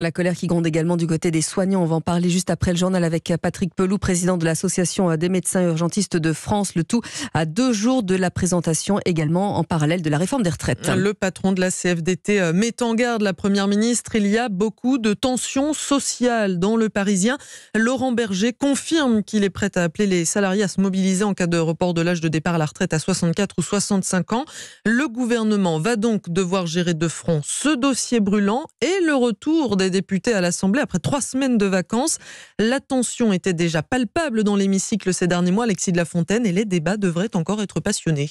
La colère qui gronde également du côté des soignants. On va en parler juste après le journal avec Patrick Pelou, président de l'Association euh, des médecins urgentistes de France. Le tout à deux jours de la présentation également en parallèle de la réforme des retraites. Le patron de la CFDT euh, met en garde la première ministre. Il y a beaucoup de tensions sociales dans le Parisien. Laurent Berger confirme qu'il est prêt à appeler les salariés à se mobiliser en cas de report de l'âge de départ à la retraite à 64 ou 65 ans. Le gouvernement va donc devoir gérer de front ce dossier brûlant et le retour des députés à l'Assemblée après trois semaines de vacances. La tension était déjà palpable dans l'hémicycle ces derniers mois, Alexis de la Fontaine, et les débats devraient encore être passionnés.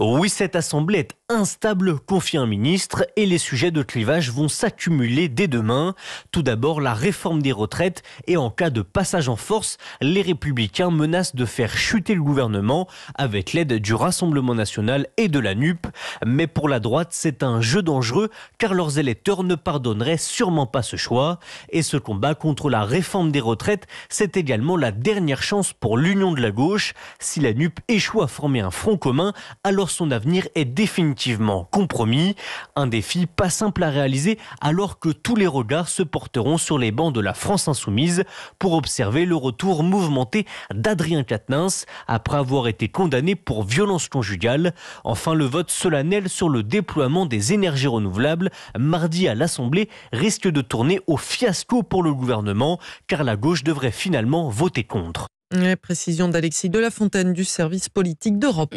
Oui, cette assemblée est instable, confie un ministre, et les sujets de clivage vont s'accumuler dès demain. Tout d'abord, la réforme des retraites, et en cas de passage en force, les républicains menacent de faire chuter le gouvernement avec l'aide du Rassemblement national et de la NUP. Mais pour la droite, c'est un jeu dangereux, car leurs électeurs ne pardonneraient sûrement pas ce choix. Et ce combat contre la réforme des retraites, c'est également la dernière chance pour l'union de la gauche. Si la NUP échoue à former un front commun, alors son avenir est définitivement compromis. Un défi pas simple à réaliser alors que tous les regards se porteront sur les bancs de la France insoumise pour observer le retour mouvementé d'Adrien Quatennens après avoir été condamné pour violence conjugale. Enfin, le vote solennel sur le déploiement des énergies renouvelables mardi à l'Assemblée risque de tourner au fiasco pour le gouvernement car la gauche devrait finalement voter contre. La précision d'Alexis de la Fontaine du service politique d'Europe.